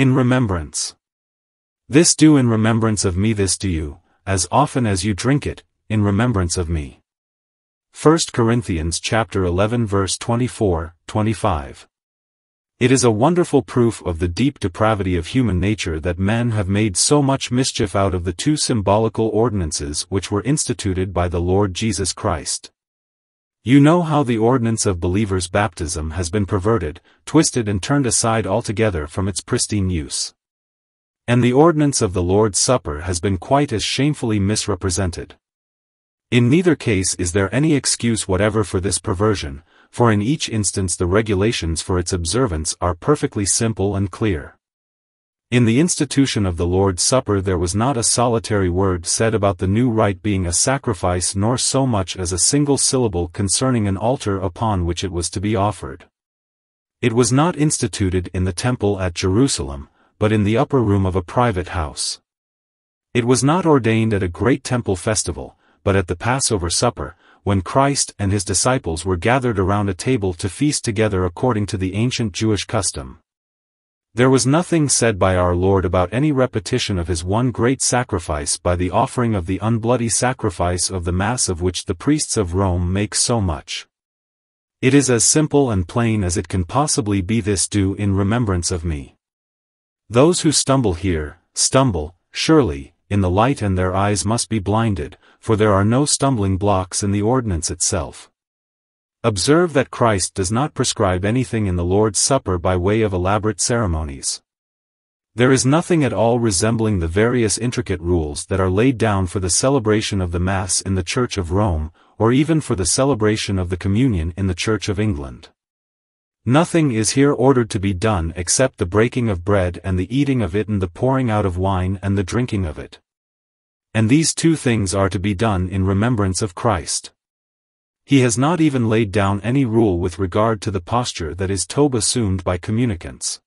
In remembrance. This do in remembrance of me this do you, as often as you drink it, in remembrance of me. 1 Corinthians chapter 11 verse 24, 25. It is a wonderful proof of the deep depravity of human nature that men have made so much mischief out of the two symbolical ordinances which were instituted by the Lord Jesus Christ. You know how the ordinance of believers' baptism has been perverted, twisted and turned aside altogether from its pristine use. And the ordinance of the Lord's Supper has been quite as shamefully misrepresented. In neither case is there any excuse whatever for this perversion, for in each instance the regulations for its observance are perfectly simple and clear. In the institution of the Lord's Supper there was not a solitary word said about the new rite being a sacrifice nor so much as a single syllable concerning an altar upon which it was to be offered. It was not instituted in the temple at Jerusalem, but in the upper room of a private house. It was not ordained at a great temple festival, but at the Passover supper, when Christ and his disciples were gathered around a table to feast together according to the ancient Jewish custom. There was nothing said by our Lord about any repetition of his one great sacrifice by the offering of the unbloody sacrifice of the Mass of which the priests of Rome make so much. It is as simple and plain as it can possibly be this do in remembrance of me. Those who stumble here, stumble, surely, in the light and their eyes must be blinded, for there are no stumbling blocks in the ordinance itself. Observe that Christ does not prescribe anything in the Lord's Supper by way of elaborate ceremonies. There is nothing at all resembling the various intricate rules that are laid down for the celebration of the Mass in the Church of Rome, or even for the celebration of the Communion in the Church of England. Nothing is here ordered to be done except the breaking of bread and the eating of it and the pouring out of wine and the drinking of it. And these two things are to be done in remembrance of Christ. He has not even laid down any rule with regard to the posture that is tobe assumed by communicants.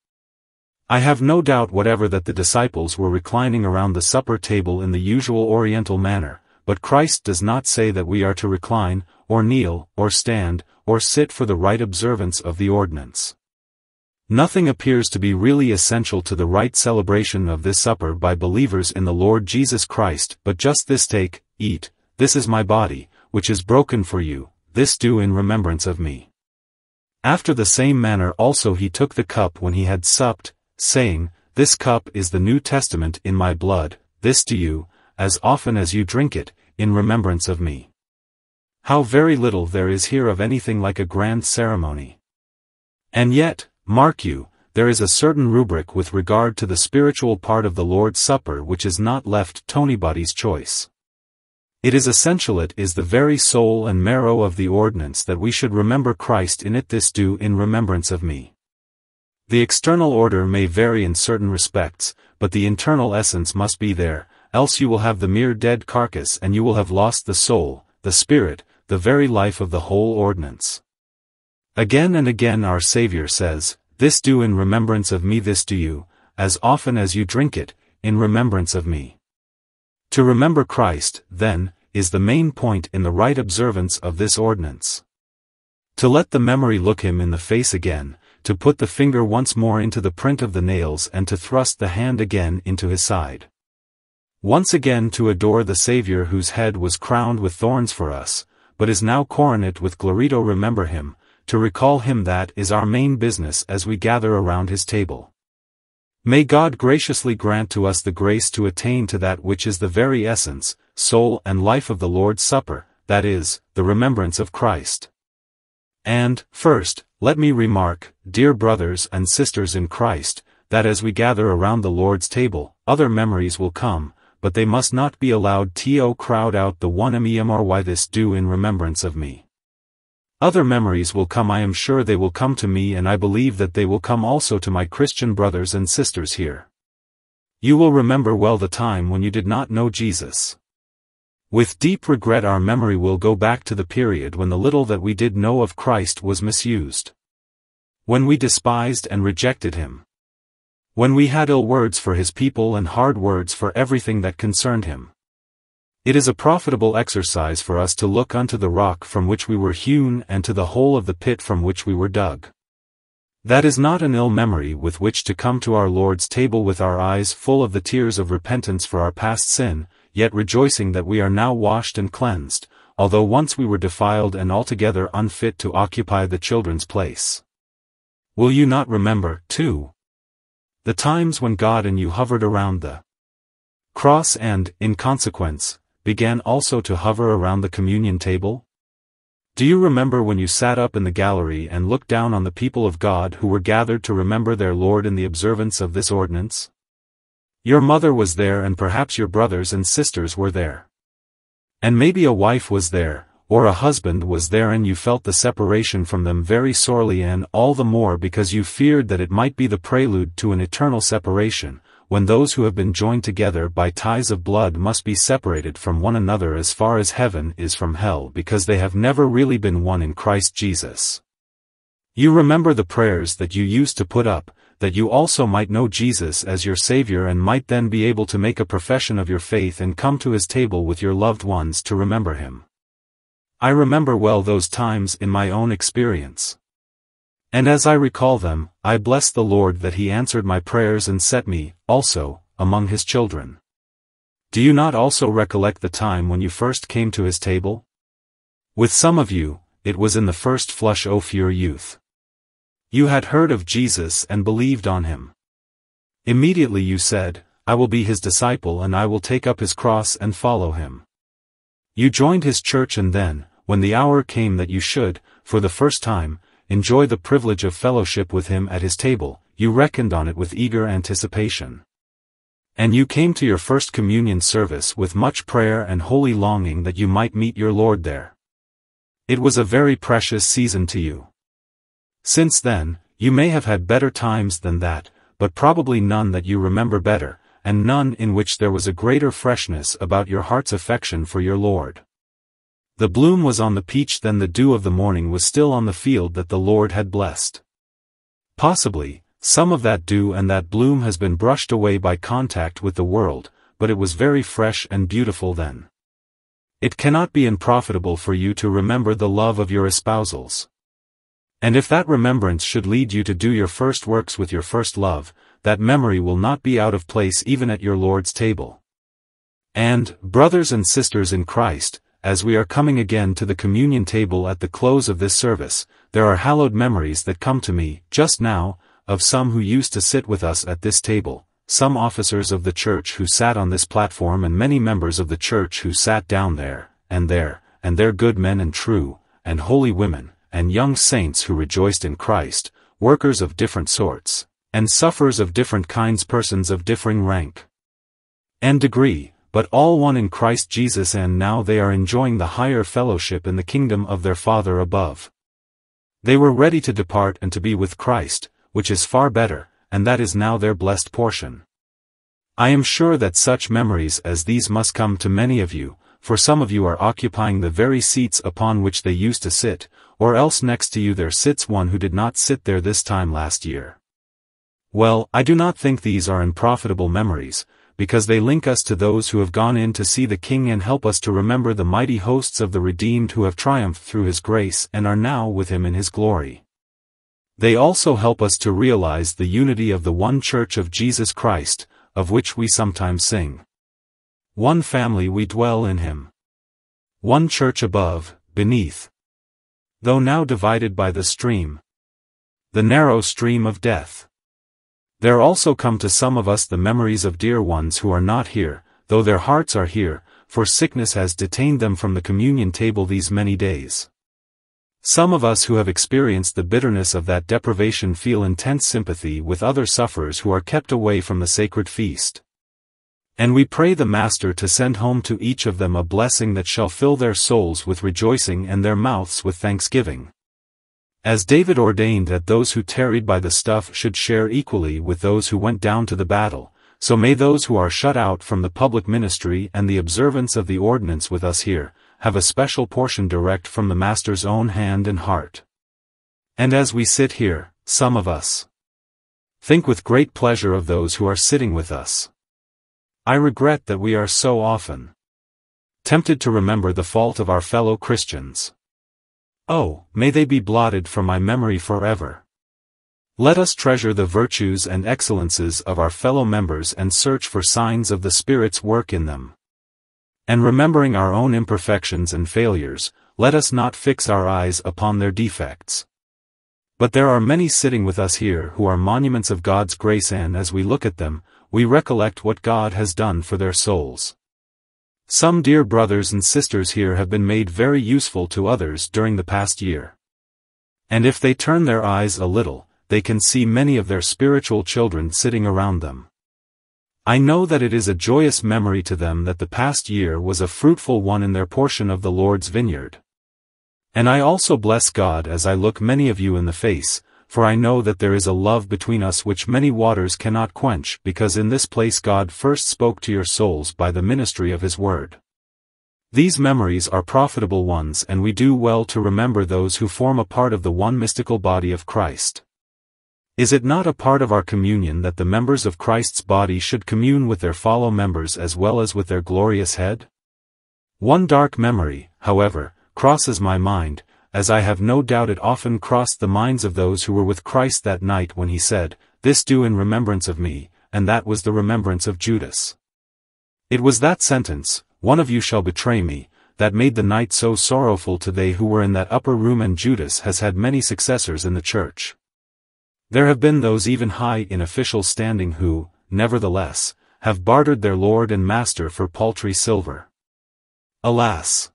I have no doubt whatever that the disciples were reclining around the supper table in the usual oriental manner, but Christ does not say that we are to recline, or kneel, or stand, or sit for the right observance of the ordinance. Nothing appears to be really essential to the right celebration of this supper by believers in the Lord Jesus Christ but just this take, eat, this is my body, which is broken for you, this do in remembrance of me. After the same manner also he took the cup when he had supped, saying, This cup is the New Testament in my blood, this do you, as often as you drink it, in remembrance of me. How very little there is here of anything like a grand ceremony. And yet, mark you, there is a certain rubric with regard to the spiritual part of the Lord's Supper which is not left to anybody's choice. It is essential it is the very soul and marrow of the ordinance that we should remember Christ in it this do in remembrance of me. The external order may vary in certain respects, but the internal essence must be there, else you will have the mere dead carcass and you will have lost the soul, the spirit, the very life of the whole ordinance. Again and again our Saviour says, This do in remembrance of me this do you, as often as you drink it, in remembrance of me. To remember Christ, then, is the main point in the right observance of this ordinance. To let the memory look him in the face again, to put the finger once more into the print of the nails and to thrust the hand again into his side. Once again to adore the Saviour whose head was crowned with thorns for us, but is now coronet with Glorito remember him, to recall him that is our main business as we gather around his table. May God graciously grant to us the grace to attain to that which is the very essence, soul and life of the Lord's Supper, that is, the remembrance of Christ. And, first, let me remark, dear brothers and sisters in Christ, that as we gather around the Lord's table, other memories will come, but they must not be allowed to crowd out the one MEMRY this do in remembrance of me. Other memories will come I am sure they will come to me and I believe that they will come also to my Christian brothers and sisters here. You will remember well the time when you did not know Jesus. With deep regret our memory will go back to the period when the little that we did know of Christ was misused. When we despised and rejected him. When we had ill words for his people and hard words for everything that concerned him. It is a profitable exercise for us to look unto the rock from which we were hewn and to the hole of the pit from which we were dug. That is not an ill memory with which to come to our Lord's table with our eyes full of the tears of repentance for our past sin, yet rejoicing that we are now washed and cleansed, although once we were defiled and altogether unfit to occupy the children's place. Will you not remember, too, the times when God and you hovered around the cross and, in consequence, began also to hover around the communion table? Do you remember when you sat up in the gallery and looked down on the people of God who were gathered to remember their Lord in the observance of this ordinance? Your mother was there and perhaps your brothers and sisters were there. And maybe a wife was there, or a husband was there and you felt the separation from them very sorely and all the more because you feared that it might be the prelude to an eternal separation, when those who have been joined together by ties of blood must be separated from one another as far as heaven is from hell because they have never really been one in Christ Jesus. You remember the prayers that you used to put up, that you also might know Jesus as your Savior and might then be able to make a profession of your faith and come to His table with your loved ones to remember Him. I remember well those times in my own experience. And as I recall them, I bless the Lord that he answered my prayers and set me, also, among his children. Do you not also recollect the time when you first came to his table? With some of you, it was in the first flush of your youth. You had heard of Jesus and believed on him. Immediately you said, I will be his disciple and I will take up his cross and follow him. You joined his church and then, when the hour came that you should, for the first time, enjoy the privilege of fellowship with him at his table, you reckoned on it with eager anticipation. And you came to your first communion service with much prayer and holy longing that you might meet your Lord there. It was a very precious season to you. Since then, you may have had better times than that, but probably none that you remember better, and none in which there was a greater freshness about your heart's affection for your Lord. The bloom was on the peach then the dew of the morning was still on the field that the Lord had blessed. Possibly, some of that dew and that bloom has been brushed away by contact with the world, but it was very fresh and beautiful then. It cannot be unprofitable for you to remember the love of your espousals. And if that remembrance should lead you to do your first works with your first love, that memory will not be out of place even at your Lord's table. And, brothers and sisters in Christ, as we are coming again to the communion table at the close of this service, there are hallowed memories that come to me, just now, of some who used to sit with us at this table, some officers of the church who sat on this platform and many members of the church who sat down there, and there, and there good men and true, and holy women, and young saints who rejoiced in Christ, workers of different sorts, and sufferers of different kinds persons of differing rank and degree, but all one in Christ Jesus and now they are enjoying the higher fellowship in the kingdom of their Father above. They were ready to depart and to be with Christ, which is far better, and that is now their blessed portion. I am sure that such memories as these must come to many of you, for some of you are occupying the very seats upon which they used to sit, or else next to you there sits one who did not sit there this time last year. Well, I do not think these are unprofitable memories, because they link us to those who have gone in to see the King and help us to remember the mighty hosts of the redeemed who have triumphed through his grace and are now with him in his glory. They also help us to realize the unity of the one Church of Jesus Christ, of which we sometimes sing. One family we dwell in him. One church above, beneath. Though now divided by the stream. The narrow stream of death. There also come to some of us the memories of dear ones who are not here, though their hearts are here, for sickness has detained them from the communion table these many days. Some of us who have experienced the bitterness of that deprivation feel intense sympathy with other sufferers who are kept away from the sacred feast. And we pray the Master to send home to each of them a blessing that shall fill their souls with rejoicing and their mouths with thanksgiving. As David ordained that those who tarried by the stuff should share equally with those who went down to the battle, so may those who are shut out from the public ministry and the observance of the ordinance with us here, have a special portion direct from the Master's own hand and heart. And as we sit here, some of us think with great pleasure of those who are sitting with us. I regret that we are so often tempted to remember the fault of our fellow Christians. Oh, may they be blotted from my memory forever. Let us treasure the virtues and excellences of our fellow members and search for signs of the Spirit's work in them. And remembering our own imperfections and failures, let us not fix our eyes upon their defects. But there are many sitting with us here who are monuments of God's grace and as we look at them, we recollect what God has done for their souls. Some dear brothers and sisters here have been made very useful to others during the past year. And if they turn their eyes a little, they can see many of their spiritual children sitting around them. I know that it is a joyous memory to them that the past year was a fruitful one in their portion of the Lord's vineyard. And I also bless God as I look many of you in the face, for I know that there is a love between us which many waters cannot quench, because in this place God first spoke to your souls by the ministry of his word. These memories are profitable ones and we do well to remember those who form a part of the one mystical body of Christ. Is it not a part of our communion that the members of Christ's body should commune with their fellow members as well as with their glorious head? One dark memory, however, crosses my mind, as I have no doubt it often crossed the minds of those who were with Christ that night when he said, This do in remembrance of me, and that was the remembrance of Judas. It was that sentence, One of you shall betray me, that made the night so sorrowful to they who were in that upper room and Judas has had many successors in the church. There have been those even high in official standing who, nevertheless, have bartered their Lord and Master for paltry silver. Alas!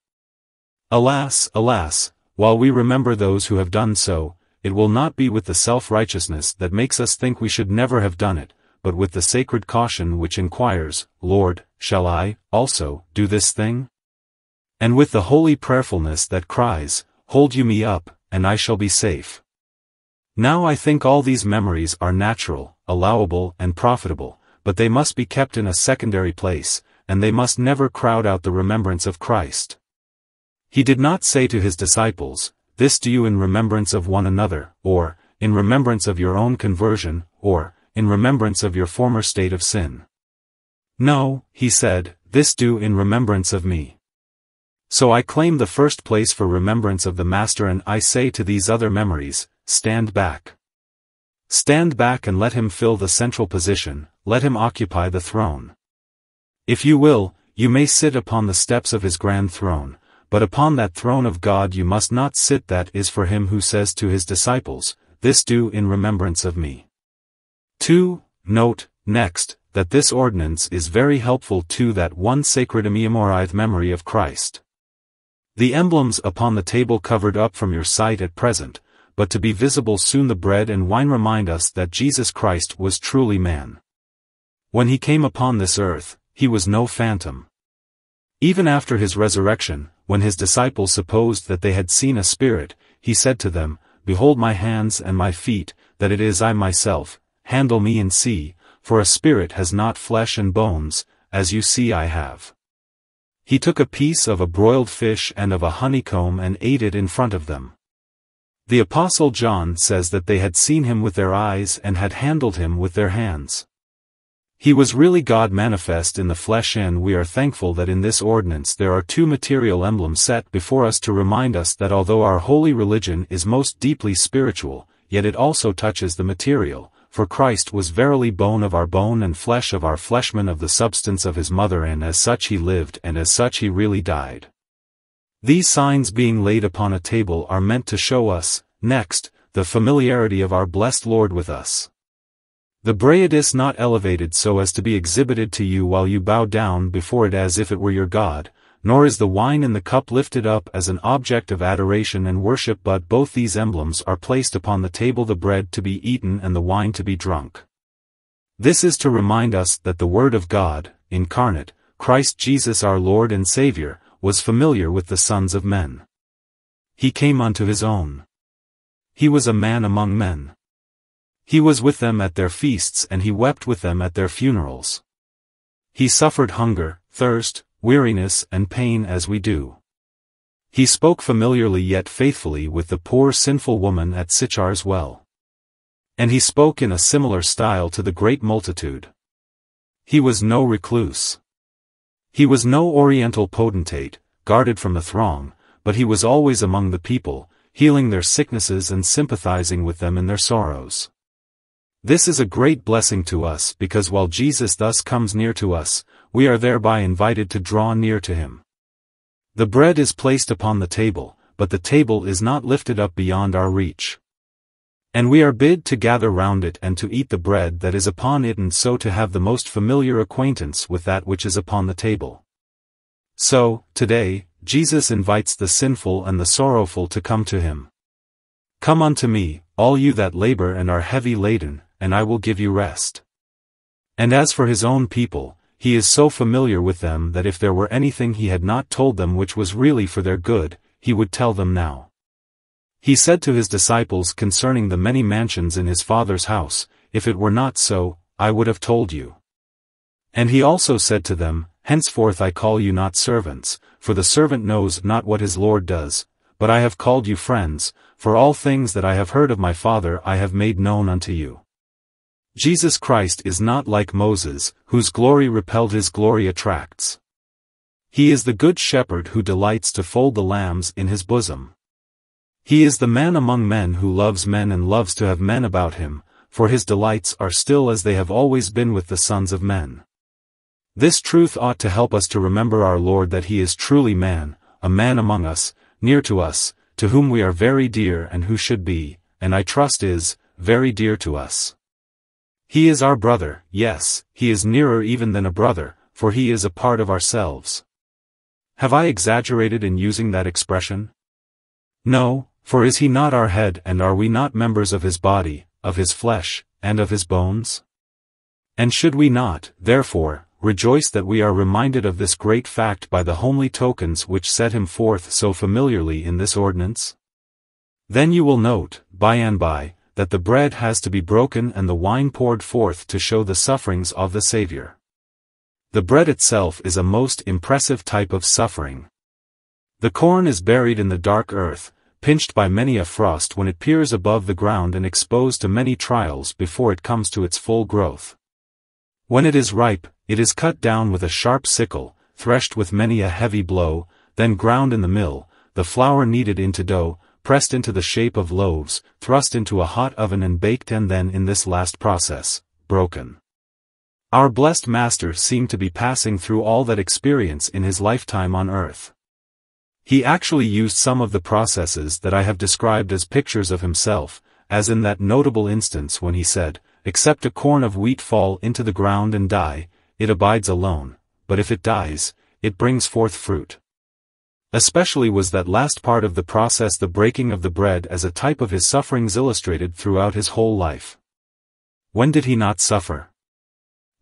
Alas, alas, while we remember those who have done so, it will not be with the self-righteousness that makes us think we should never have done it, but with the sacred caution which inquires, Lord, shall I, also, do this thing? And with the holy prayerfulness that cries, Hold you me up, and I shall be safe. Now I think all these memories are natural, allowable and profitable, but they must be kept in a secondary place, and they must never crowd out the remembrance of Christ. He did not say to his disciples, This do you in remembrance of one another, or, in remembrance of your own conversion, or, in remembrance of your former state of sin. No, he said, this do in remembrance of me. So I claim the first place for remembrance of the Master and I say to these other memories, stand back. Stand back and let him fill the central position, let him occupy the throne. If you will, you may sit upon the steps of his grand throne. But upon that throne of God you must not sit that is for him who says to his disciples, This do in remembrance of me. 2. Note, next, that this ordinance is very helpful to that one sacred immemorith memory of Christ. The emblems upon the table covered up from your sight at present, but to be visible soon the bread and wine remind us that Jesus Christ was truly man. When he came upon this earth, he was no phantom. Even after his resurrection, when his disciples supposed that they had seen a spirit, he said to them, Behold my hands and my feet, that it is I myself, handle me and see, for a spirit has not flesh and bones, as you see I have. He took a piece of a broiled fish and of a honeycomb and ate it in front of them. The Apostle John says that they had seen him with their eyes and had handled him with their hands. He was really God manifest in the flesh and we are thankful that in this ordinance there are two material emblems set before us to remind us that although our holy religion is most deeply spiritual, yet it also touches the material, for Christ was verily bone of our bone and flesh of our fleshman of the substance of his mother and as such he lived and as such he really died. These signs being laid upon a table are meant to show us, next, the familiarity of our blessed Lord with us. The bread is not elevated so as to be exhibited to you while you bow down before it as if it were your God, nor is the wine in the cup lifted up as an object of adoration and worship but both these emblems are placed upon the table the bread to be eaten and the wine to be drunk. This is to remind us that the Word of God, incarnate, Christ Jesus our Lord and Savior, was familiar with the sons of men. He came unto his own. He was a man among men. He was with them at their feasts and he wept with them at their funerals. He suffered hunger, thirst, weariness and pain as we do. He spoke familiarly yet faithfully with the poor sinful woman at Sichar's well. And he spoke in a similar style to the great multitude. He was no recluse. He was no oriental potentate, guarded from the throng, but he was always among the people, healing their sicknesses and sympathizing with them in their sorrows. This is a great blessing to us because while Jesus thus comes near to us, we are thereby invited to draw near to him. The bread is placed upon the table, but the table is not lifted up beyond our reach. And we are bid to gather round it and to eat the bread that is upon it and so to have the most familiar acquaintance with that which is upon the table. So, today, Jesus invites the sinful and the sorrowful to come to him. Come unto me, all you that labor and are heavy laden, and I will give you rest. And as for his own people, he is so familiar with them that if there were anything he had not told them which was really for their good, he would tell them now. He said to his disciples concerning the many mansions in his father's house, If it were not so, I would have told you. And he also said to them, Henceforth I call you not servants, for the servant knows not what his Lord does, but I have called you friends, for all things that I have heard of my Father I have made known unto you. Jesus Christ is not like Moses, whose glory repelled his glory attracts. He is the good shepherd who delights to fold the lambs in his bosom. He is the man among men who loves men and loves to have men about him, for his delights are still as they have always been with the sons of men. This truth ought to help us to remember our Lord that he is truly man, a man among us, near to us, to whom we are very dear and who should be, and I trust is, very dear to us. He is our brother, yes, he is nearer even than a brother, for he is a part of ourselves. Have I exaggerated in using that expression? No, for is he not our head and are we not members of his body, of his flesh, and of his bones? And should we not, therefore, rejoice that we are reminded of this great fact by the homely tokens which set him forth so familiarly in this ordinance? Then you will note, by and by, that the bread has to be broken and the wine poured forth to show the sufferings of the Savior. The bread itself is a most impressive type of suffering. The corn is buried in the dark earth, pinched by many a frost when it peers above the ground and exposed to many trials before it comes to its full growth. When it is ripe, it is cut down with a sharp sickle, threshed with many a heavy blow, then ground in the mill, the flour kneaded into dough, pressed into the shape of loaves, thrust into a hot oven and baked and then in this last process, broken. Our blessed Master seemed to be passing through all that experience in his lifetime on earth. He actually used some of the processes that I have described as pictures of himself, as in that notable instance when he said, Except a corn of wheat fall into the ground and die, it abides alone, but if it dies, it brings forth fruit. Especially was that last part of the process the breaking of the bread as a type of his sufferings illustrated throughout his whole life. When did he not suffer?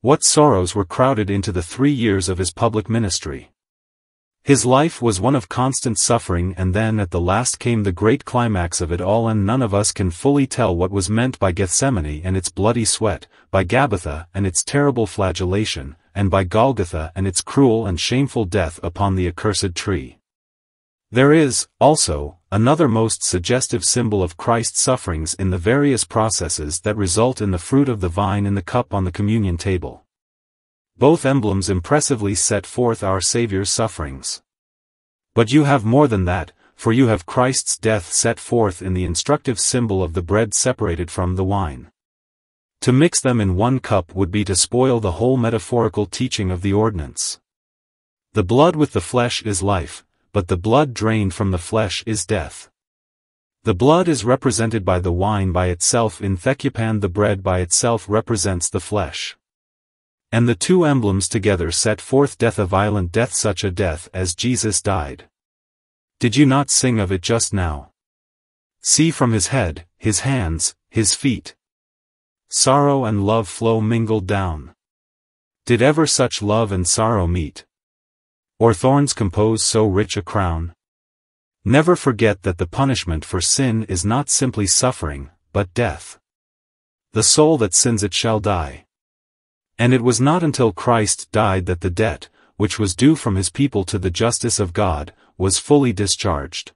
What sorrows were crowded into the three years of his public ministry? His life was one of constant suffering and then at the last came the great climax of it all and none of us can fully tell what was meant by Gethsemane and its bloody sweat, by Gabbatha and its terrible flagellation, and by Golgotha and its cruel and shameful death upon the accursed tree. There is, also, another most suggestive symbol of Christ's sufferings in the various processes that result in the fruit of the vine in the cup on the communion table. Both emblems impressively set forth our Saviour's sufferings. But you have more than that, for you have Christ's death set forth in the instructive symbol of the bread separated from the wine. To mix them in one cup would be to spoil the whole metaphorical teaching of the ordinance. The blood with the flesh is life, but the blood drained from the flesh is death. The blood is represented by the wine by itself in Thecupan the bread by itself represents the flesh. And the two emblems together set forth death a violent death such a death as Jesus died. Did you not sing of it just now? See from his head, his hands, his feet. Sorrow and love flow mingled down. Did ever such love and sorrow meet? or thorns compose so rich a crown? Never forget that the punishment for sin is not simply suffering, but death. The soul that sins it shall die. And it was not until Christ died that the debt, which was due from his people to the justice of God, was fully discharged.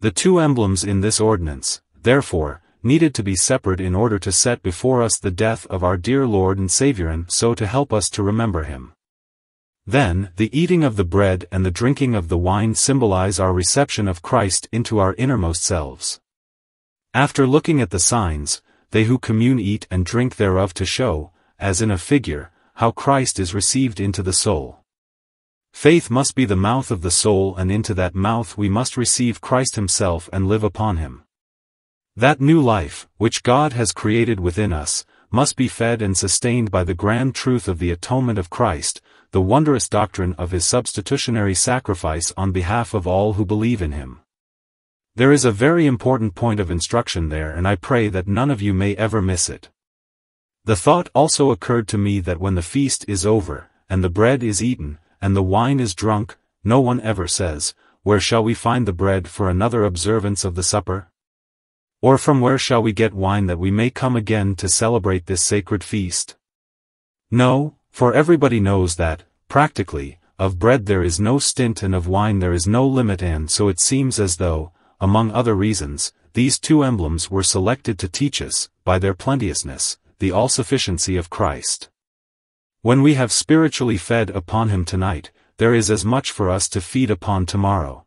The two emblems in this ordinance, therefore, needed to be separate in order to set before us the death of our dear Lord and Saviour and so to help us to remember him. Then, the eating of the bread and the drinking of the wine symbolize our reception of Christ into our innermost selves. After looking at the signs, they who commune eat and drink thereof to show, as in a figure, how Christ is received into the soul. Faith must be the mouth of the soul and into that mouth we must receive Christ himself and live upon him. That new life, which God has created within us, must be fed and sustained by the grand truth of the atonement of Christ, the wondrous doctrine of his substitutionary sacrifice on behalf of all who believe in him. There is a very important point of instruction there and I pray that none of you may ever miss it. The thought also occurred to me that when the feast is over, and the bread is eaten, and the wine is drunk, no one ever says, Where shall we find the bread for another observance of the supper? Or from where shall we get wine that we may come again to celebrate this sacred feast? No, for everybody knows that, practically, of bread there is no stint and of wine there is no limit and so it seems as though, among other reasons, these two emblems were selected to teach us, by their plenteousness, the all-sufficiency of Christ. When we have spiritually fed upon him tonight, there is as much for us to feed upon tomorrow.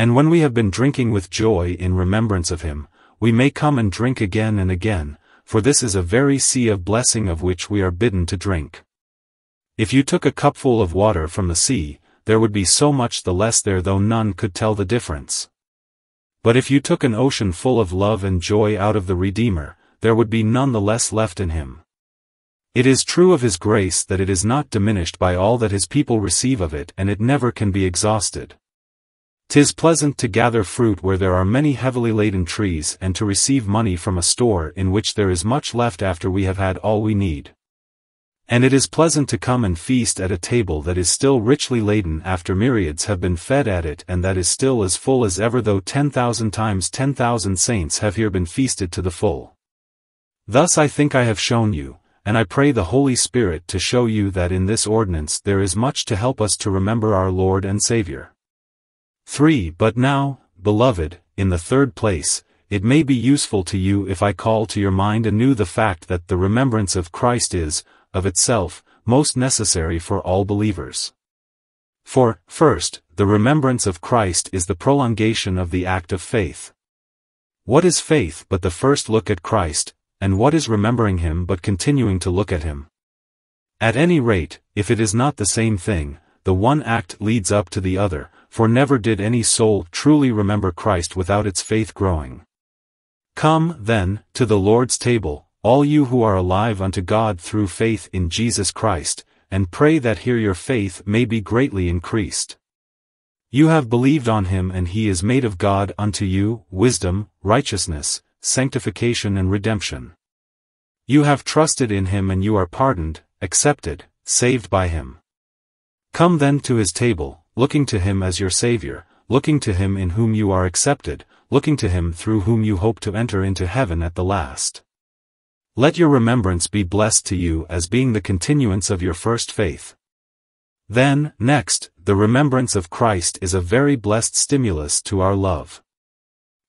And when we have been drinking with joy in remembrance of him, we may come and drink again and again, for this is a very sea of blessing of which we are bidden to drink. If you took a cupful of water from the sea, there would be so much the less there though none could tell the difference. But if you took an ocean full of love and joy out of the Redeemer, there would be none the less left in him. It is true of his grace that it is not diminished by all that his people receive of it and it never can be exhausted. 'Tis pleasant to gather fruit where there are many heavily laden trees and to receive money from a store in which there is much left after we have had all we need. And it is pleasant to come and feast at a table that is still richly laden after myriads have been fed at it and that is still as full as ever though ten thousand times ten thousand saints have here been feasted to the full. Thus I think I have shown you, and I pray the Holy Spirit to show you that in this ordinance there is much to help us to remember our Lord and Saviour. 3. But now, beloved, in the third place, it may be useful to you if I call to your mind anew the fact that the remembrance of Christ is, of itself, most necessary for all believers. For, first, the remembrance of Christ is the prolongation of the act of faith. What is faith but the first look at Christ, and what is remembering him but continuing to look at him? At any rate, if it is not the same thing, the one act leads up to the other, for never did any soul truly remember Christ without its faith growing. Come, then, to the Lord's table, all you who are alive unto God through faith in Jesus Christ, and pray that here your faith may be greatly increased. You have believed on him and he is made of God unto you, wisdom, righteousness, sanctification and redemption. You have trusted in him and you are pardoned, accepted, saved by him. Come then to his table, looking to Him as your Savior, looking to Him in whom you are accepted, looking to Him through whom you hope to enter into heaven at the last. Let your remembrance be blessed to you as being the continuance of your first faith. Then, next, the remembrance of Christ is a very blessed stimulus to our love.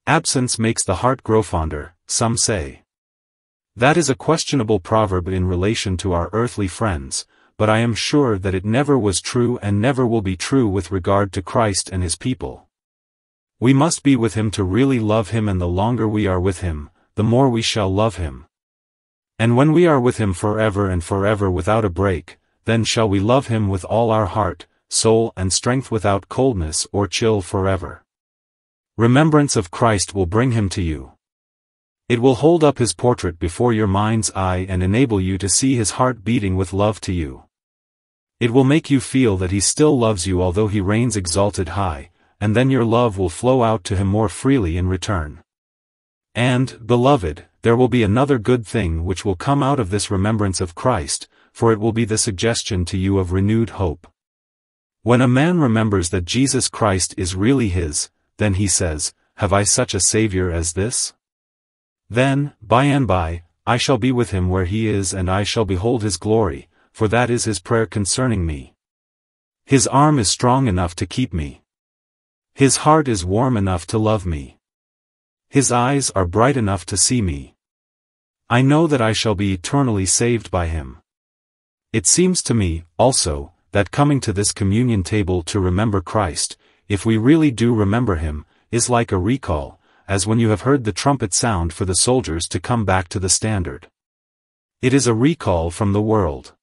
Absence makes the heart grow fonder, some say. That is a questionable proverb in relation to our earthly friends, but I am sure that it never was true and never will be true with regard to Christ and his people. We must be with him to really love him and the longer we are with him, the more we shall love him. And when we are with him forever and forever without a break, then shall we love him with all our heart, soul and strength without coldness or chill forever. Remembrance of Christ will bring him to you. It will hold up his portrait before your mind's eye and enable you to see his heart beating with love to you. It will make you feel that he still loves you although he reigns exalted high, and then your love will flow out to him more freely in return. And, beloved, there will be another good thing which will come out of this remembrance of Christ, for it will be the suggestion to you of renewed hope. When a man remembers that Jesus Christ is really his, then he says, Have I such a Savior as this? Then, by and by, I shall be with him where he is and I shall behold his glory, for that is his prayer concerning me. His arm is strong enough to keep me. His heart is warm enough to love me. His eyes are bright enough to see me. I know that I shall be eternally saved by him. It seems to me, also, that coming to this communion table to remember Christ, if we really do remember him, is like a recall, as when you have heard the trumpet sound for the soldiers to come back to the standard. It is a recall from the world.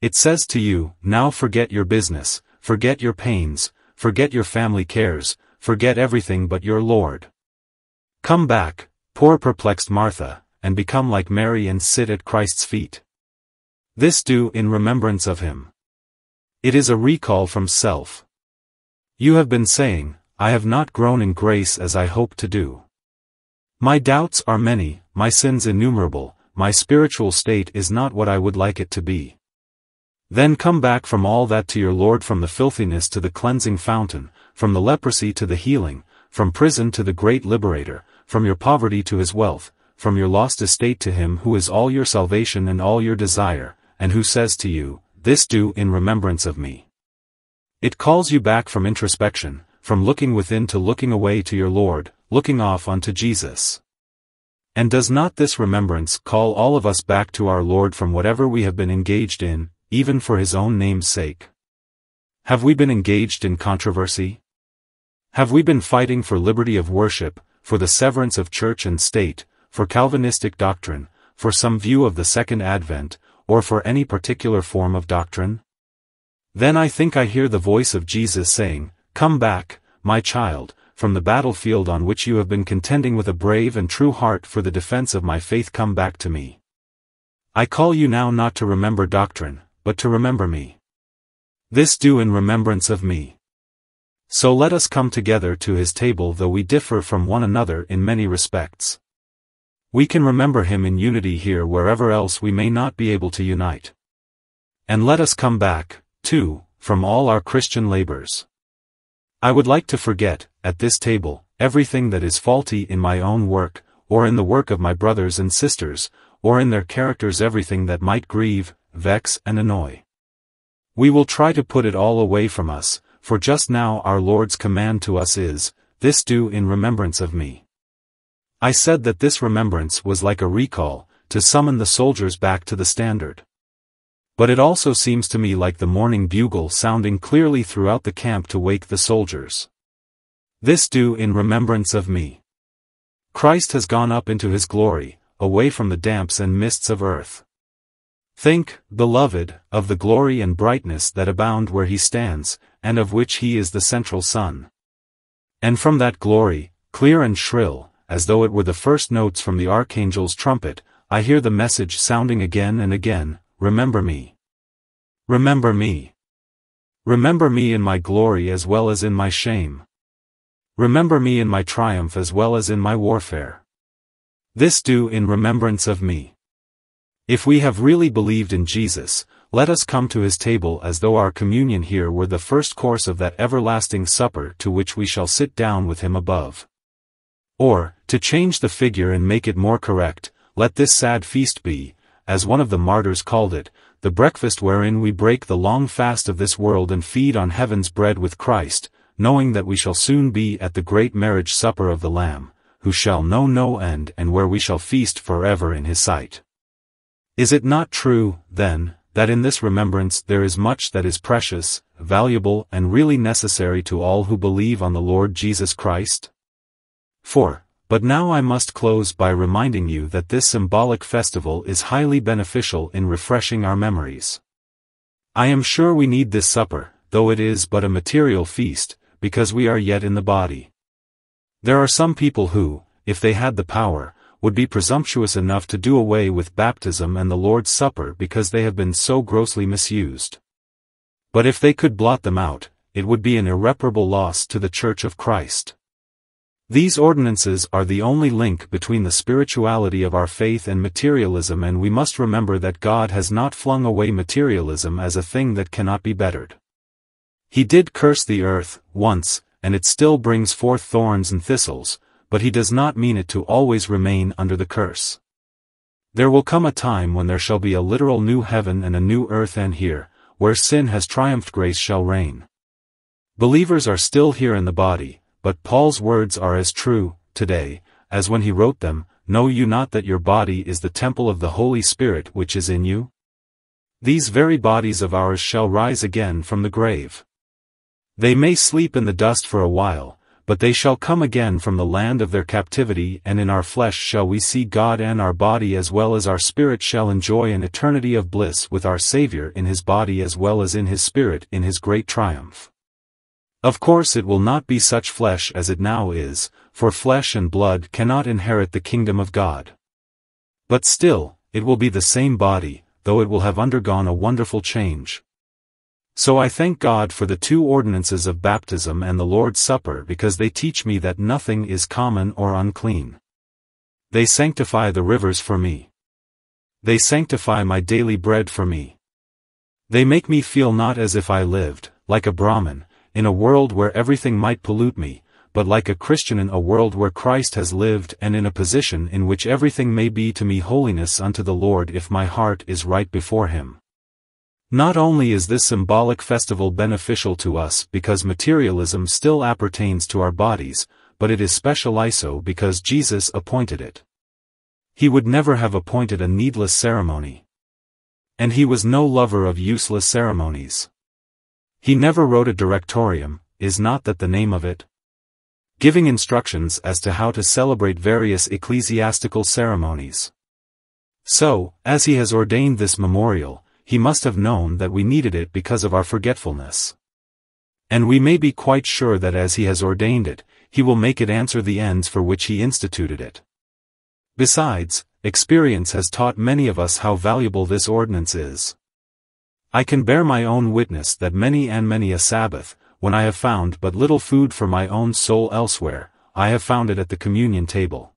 It says to you, now forget your business, forget your pains, forget your family cares, forget everything but your Lord. Come back, poor perplexed Martha, and become like Mary and sit at Christ's feet. This do in remembrance of him. It is a recall from self. You have been saying, I have not grown in grace as I hope to do. My doubts are many, my sins innumerable, my spiritual state is not what I would like it to be. Then come back from all that to your Lord from the filthiness to the cleansing fountain, from the leprosy to the healing, from prison to the great liberator, from your poverty to his wealth, from your lost estate to him who is all your salvation and all your desire, and who says to you, This do in remembrance of me. It calls you back from introspection, from looking within to looking away to your Lord, looking off unto Jesus. And does not this remembrance call all of us back to our Lord from whatever we have been engaged in, even for his own name's sake? Have we been engaged in controversy? Have we been fighting for liberty of worship, for the severance of church and state, for Calvinistic doctrine, for some view of the Second Advent, or for any particular form of doctrine? Then I think I hear the voice of Jesus saying, Come back, my child, from the battlefield on which you have been contending with a brave and true heart for the defense of my faith come back to me. I call you now not to remember doctrine, but to remember me. This do in remembrance of me. So let us come together to his table though we differ from one another in many respects. We can remember him in unity here wherever else we may not be able to unite. And let us come back, too, from all our Christian labors. I would like to forget, at this table, everything that is faulty in my own work, or in the work of my brothers and sisters, or in their characters everything that might grieve, vex and annoy. We will try to put it all away from us, for just now our Lord's command to us is, This do in remembrance of me. I said that this remembrance was like a recall, to summon the soldiers back to the standard but it also seems to me like the morning bugle sounding clearly throughout the camp to wake the soldiers. This do in remembrance of me. Christ has gone up into his glory, away from the damps and mists of earth. Think, beloved, of the glory and brightness that abound where he stands, and of which he is the central sun. And from that glory, clear and shrill, as though it were the first notes from the archangel's trumpet, I hear the message sounding again and again, remember me. Remember me. Remember me in my glory as well as in my shame. Remember me in my triumph as well as in my warfare. This do in remembrance of me. If we have really believed in Jesus, let us come to his table as though our communion here were the first course of that everlasting supper to which we shall sit down with him above. Or, to change the figure and make it more correct, let this sad feast be, as one of the martyrs called it, the breakfast wherein we break the long fast of this world and feed on heaven's bread with Christ, knowing that we shall soon be at the great marriage supper of the Lamb, who shall know no end and where we shall feast forever in his sight. Is it not true, then, that in this remembrance there is much that is precious, valuable and really necessary to all who believe on the Lord Jesus Christ? 4. But now I must close by reminding you that this symbolic festival is highly beneficial in refreshing our memories. I am sure we need this supper, though it is but a material feast, because we are yet in the body. There are some people who, if they had the power, would be presumptuous enough to do away with baptism and the Lord's Supper because they have been so grossly misused. But if they could blot them out, it would be an irreparable loss to the Church of Christ. These ordinances are the only link between the spirituality of our faith and materialism and we must remember that God has not flung away materialism as a thing that cannot be bettered. He did curse the earth, once, and it still brings forth thorns and thistles, but he does not mean it to always remain under the curse. There will come a time when there shall be a literal new heaven and a new earth and here, where sin has triumphed grace shall reign. Believers are still here in the body, but Paul's words are as true, today, as when he wrote them, Know you not that your body is the temple of the Holy Spirit which is in you? These very bodies of ours shall rise again from the grave. They may sleep in the dust for a while, but they shall come again from the land of their captivity and in our flesh shall we see God and our body as well as our spirit shall enjoy an eternity of bliss with our Saviour in his body as well as in his spirit in his great triumph. Of course it will not be such flesh as it now is, for flesh and blood cannot inherit the kingdom of God. But still, it will be the same body, though it will have undergone a wonderful change. So I thank God for the two ordinances of baptism and the Lord's Supper because they teach me that nothing is common or unclean. They sanctify the rivers for me. They sanctify my daily bread for me. They make me feel not as if I lived, like a Brahmin, in a world where everything might pollute me, but like a Christian in a world where Christ has lived and in a position in which everything may be to me holiness unto the Lord if my heart is right before him. Not only is this symbolic festival beneficial to us because materialism still appertains to our bodies, but it is special ISO because Jesus appointed it. He would never have appointed a needless ceremony. And he was no lover of useless ceremonies. He never wrote a directorium, is not that the name of it? Giving instructions as to how to celebrate various ecclesiastical ceremonies. So, as he has ordained this memorial, he must have known that we needed it because of our forgetfulness. And we may be quite sure that as he has ordained it, he will make it answer the ends for which he instituted it. Besides, experience has taught many of us how valuable this ordinance is. I can bear my own witness that many and many a Sabbath, when I have found but little food for my own soul elsewhere, I have found it at the communion table.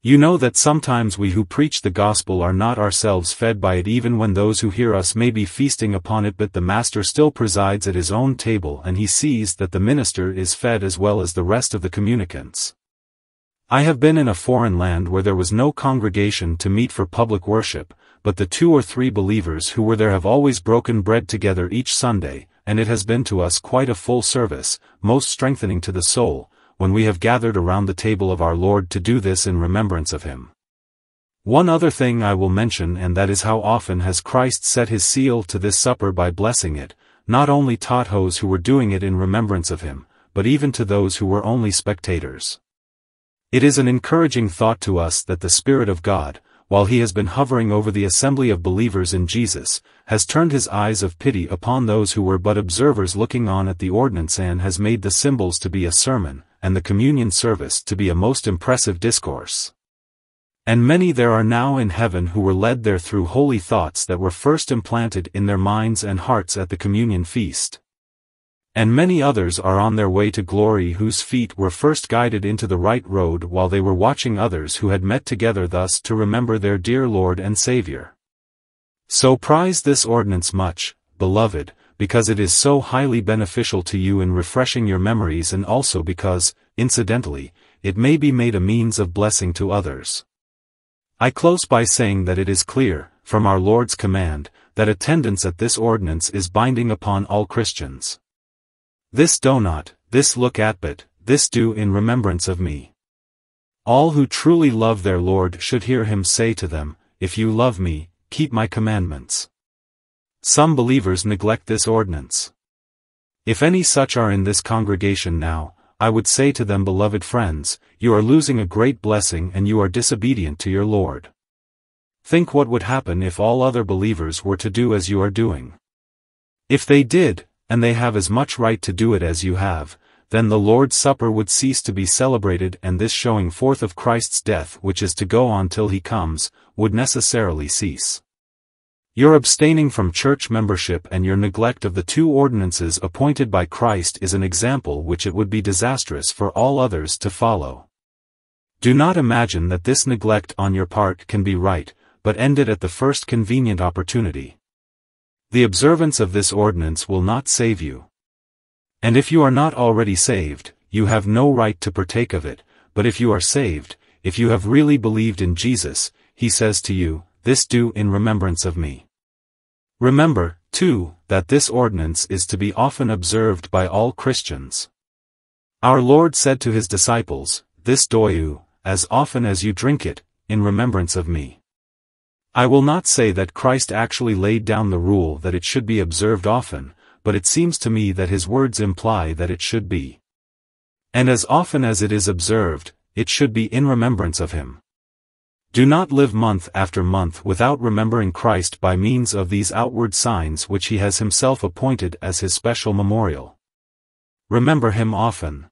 You know that sometimes we who preach the gospel are not ourselves fed by it even when those who hear us may be feasting upon it but the master still presides at his own table and he sees that the minister is fed as well as the rest of the communicants. I have been in a foreign land where there was no congregation to meet for public worship, but the two or three believers who were there have always broken bread together each Sunday, and it has been to us quite a full service, most strengthening to the soul, when we have gathered around the table of our Lord to do this in remembrance of Him. One other thing I will mention and that is how often has Christ set His seal to this supper by blessing it, not only to those who were doing it in remembrance of Him, but even to those who were only spectators. It is an encouraging thought to us that the Spirit of God, while he has been hovering over the assembly of believers in Jesus, has turned his eyes of pity upon those who were but observers looking on at the ordinance and has made the symbols to be a sermon, and the communion service to be a most impressive discourse. And many there are now in heaven who were led there through holy thoughts that were first implanted in their minds and hearts at the communion feast and many others are on their way to glory whose feet were first guided into the right road while they were watching others who had met together thus to remember their dear Lord and Saviour. So prize this ordinance much, beloved, because it is so highly beneficial to you in refreshing your memories and also because, incidentally, it may be made a means of blessing to others. I close by saying that it is clear, from our Lord's command, that attendance at this ordinance is binding upon all Christians. This do not, this look at but, this do in remembrance of me. All who truly love their Lord should hear him say to them, If you love me, keep my commandments. Some believers neglect this ordinance. If any such are in this congregation now, I would say to them beloved friends, you are losing a great blessing and you are disobedient to your Lord. Think what would happen if all other believers were to do as you are doing. If they did, and they have as much right to do it as you have, then the Lord's Supper would cease to be celebrated and this showing forth of Christ's death which is to go on till he comes, would necessarily cease. Your abstaining from church membership and your neglect of the two ordinances appointed by Christ is an example which it would be disastrous for all others to follow. Do not imagine that this neglect on your part can be right, but end it at the first convenient opportunity. The observance of this ordinance will not save you. And if you are not already saved, you have no right to partake of it, but if you are saved, if you have really believed in Jesus, he says to you, This do in remembrance of me. Remember, too, that this ordinance is to be often observed by all Christians. Our Lord said to his disciples, This do you, as often as you drink it, in remembrance of me. I will not say that Christ actually laid down the rule that it should be observed often, but it seems to me that his words imply that it should be. And as often as it is observed, it should be in remembrance of him. Do not live month after month without remembering Christ by means of these outward signs which he has himself appointed as his special memorial. Remember him often.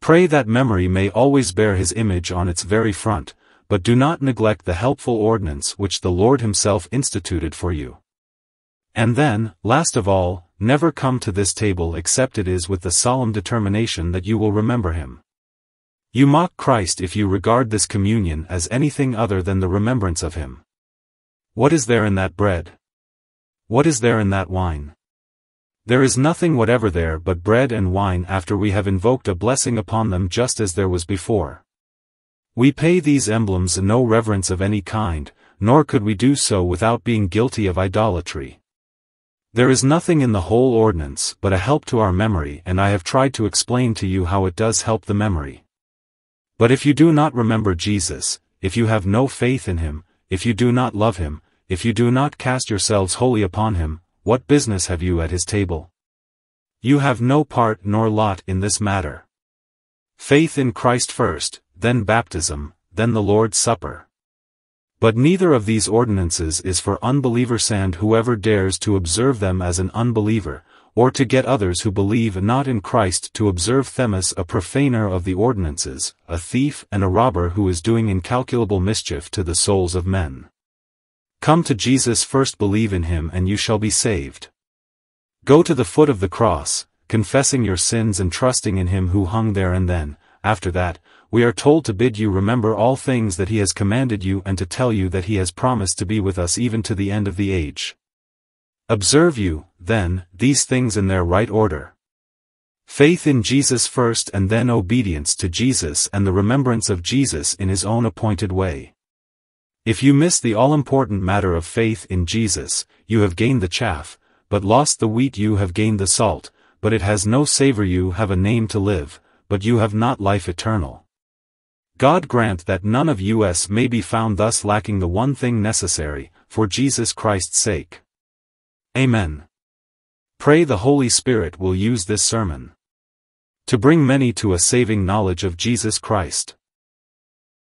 Pray that memory may always bear his image on its very front, but do not neglect the helpful ordinance which the Lord himself instituted for you. And then, last of all, never come to this table except it is with the solemn determination that you will remember him. You mock Christ if you regard this communion as anything other than the remembrance of him. What is there in that bread? What is there in that wine? There is nothing whatever there but bread and wine after we have invoked a blessing upon them just as there was before. We pay these emblems no reverence of any kind, nor could we do so without being guilty of idolatry. There is nothing in the whole ordinance but a help to our memory and I have tried to explain to you how it does help the memory. But if you do not remember Jesus, if you have no faith in him, if you do not love him, if you do not cast yourselves wholly upon him, what business have you at his table? You have no part nor lot in this matter. Faith in Christ first, then baptism, then the Lord's Supper. But neither of these ordinances is for unbelievers and whoever dares to observe them as an unbeliever, or to get others who believe not in Christ to observe them as a profaner of the ordinances, a thief and a robber who is doing incalculable mischief to the souls of men. Come to Jesus first believe in him and you shall be saved. Go to the foot of the cross, confessing your sins and trusting in him who hung there and then, after that, we are told to bid you remember all things that he has commanded you and to tell you that he has promised to be with us even to the end of the age. Observe you, then, these things in their right order. Faith in Jesus first and then obedience to Jesus and the remembrance of Jesus in his own appointed way. If you miss the all-important matter of faith in Jesus, you have gained the chaff, but lost the wheat you have gained the salt, but it has no savor you have a name to live, but you have not life eternal. God grant that none of us may be found thus lacking the one thing necessary, for Jesus Christ's sake. Amen. Pray the Holy Spirit will use this sermon to bring many to a saving knowledge of Jesus Christ.